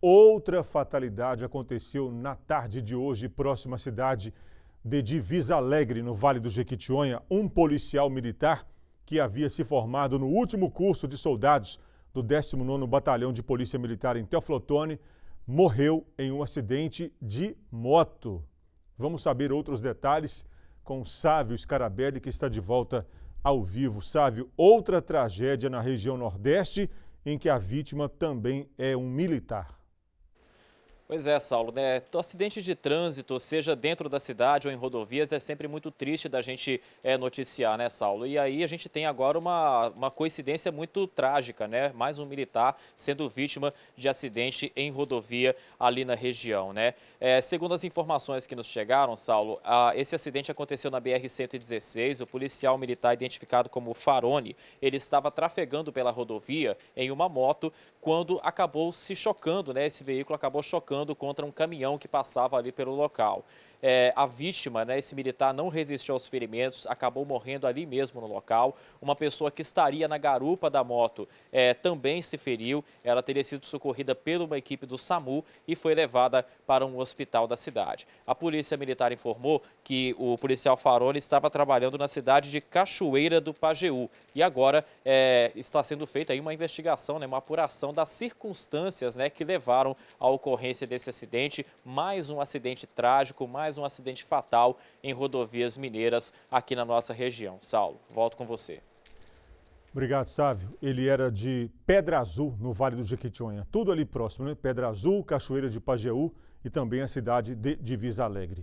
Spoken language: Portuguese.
Outra fatalidade aconteceu na tarde de hoje, próxima à cidade de Divisa Alegre, no Vale do Jequitinhonha. Um policial militar que havia se formado no último curso de soldados do 19º Batalhão de Polícia Militar em Teoflotone morreu em um acidente de moto. Vamos saber outros detalhes com Sávio Scarabelli, que está de volta ao vivo. Sávio, outra tragédia na região Nordeste em que a vítima também é um militar. Pois é, Saulo, né? Acidente de trânsito, seja dentro da cidade ou em rodovias, é sempre muito triste da gente é, noticiar, né, Saulo? E aí a gente tem agora uma, uma coincidência muito trágica, né? Mais um militar sendo vítima de acidente em rodovia ali na região, né? É, segundo as informações que nos chegaram, Saulo, a, esse acidente aconteceu na BR-116. O policial militar identificado como Farone, ele estava trafegando pela rodovia em uma moto quando acabou se chocando, né? Esse veículo acabou chocando contra um caminhão que passava ali pelo local. É, a vítima, né, esse militar, não resistiu aos ferimentos, acabou morrendo ali mesmo no local. Uma pessoa que estaria na garupa da moto é, também se feriu. Ela teria sido socorrida por uma equipe do SAMU e foi levada para um hospital da cidade. A polícia militar informou que o policial Farone estava trabalhando na cidade de Cachoeira do Pajeú e agora é, está sendo feita aí uma investigação, né, uma apuração das circunstâncias né, que levaram à ocorrência desse acidente, mais um acidente trágico, mais um acidente fatal em rodovias mineiras aqui na nossa região. Saulo, volto com você. Obrigado, Sávio. Ele era de Pedra Azul, no Vale do Jequitinhonha. Tudo ali próximo, né? Pedra Azul, Cachoeira de Pajeú e também a cidade de Divisa Alegre.